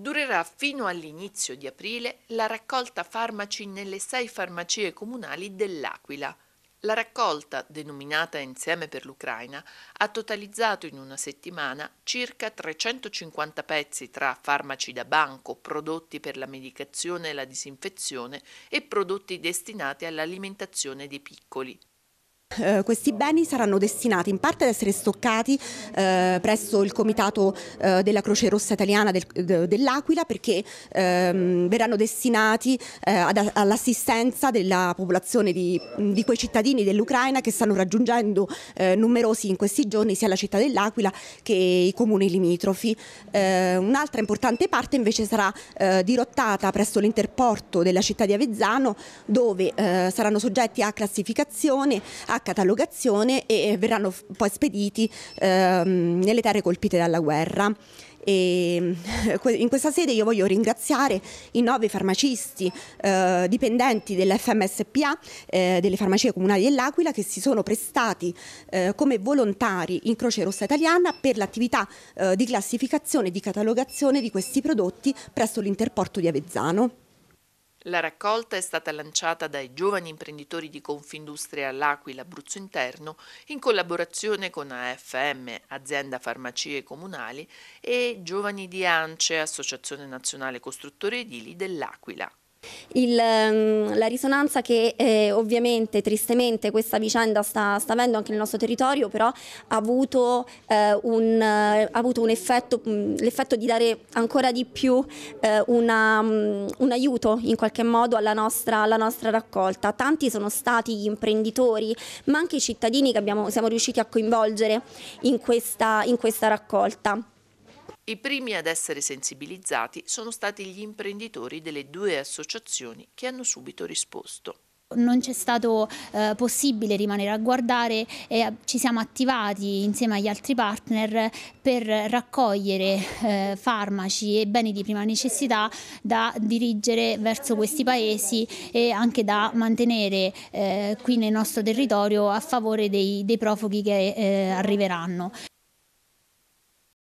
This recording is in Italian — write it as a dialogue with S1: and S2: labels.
S1: Durerà fino all'inizio di aprile la raccolta farmaci nelle sei farmacie comunali dell'Aquila. La raccolta, denominata Insieme per l'Ucraina, ha totalizzato in una settimana circa 350 pezzi tra farmaci da banco, prodotti per la medicazione e la disinfezione e prodotti destinati all'alimentazione dei piccoli.
S2: Eh, questi beni saranno destinati in parte ad essere stoccati eh, presso il Comitato eh, della Croce Rossa Italiana del, de, dell'Aquila perché ehm, verranno destinati eh, all'assistenza della popolazione di, di quei cittadini dell'Ucraina che stanno raggiungendo eh, numerosi in questi giorni sia la città dell'Aquila che i comuni limitrofi. Eh, un'altra importante parte invece sarà dirottata presso l'interporto della città di Avezzano dove saranno soggetti a classificazione, a catalogazione e verranno poi spediti ehm, nelle terre colpite dalla guerra. E in questa sede io voglio ringraziare i nove farmacisti eh, dipendenti dell'FMSPA, eh, delle farmacie comunali dell'Aquila, che si sono prestati eh, come volontari in Croce Rossa Italiana per l'attività eh, di classificazione e di catalogazione di questi prodotti presso l'interporto di Avezzano.
S1: La raccolta è stata lanciata dai giovani imprenditori di Confindustria all'Aquila Abruzzo Interno in collaborazione con AFM, azienda farmacie comunali, e giovani di ANCE, Associazione Nazionale Costruttori Edili dell'Aquila
S3: il, ehm, la risonanza che eh, ovviamente tristemente questa vicenda sta, sta, avendo anche nel nostro territorio però ha avuto, eh, un, eh, ha avuto un, effetto, mm, l'effetto di dare ancora di più eh, una, mm, un aiuto in qualche modo alla nostra, alla nostra, raccolta. Tanti sono stati gli imprenditori ma anche i cittadini che abbiamo, siamo riusciti a coinvolgere in questa, in questa raccolta.
S1: I primi ad essere sensibilizzati sono stati gli imprenditori delle due associazioni che hanno subito risposto.
S4: Non c'è stato eh, possibile rimanere a guardare e ci siamo attivati insieme agli altri partner per raccogliere eh, farmaci e beni di prima necessità da dirigere verso questi paesi e anche da mantenere eh, qui nel nostro territorio a favore dei, dei profughi che eh, arriveranno.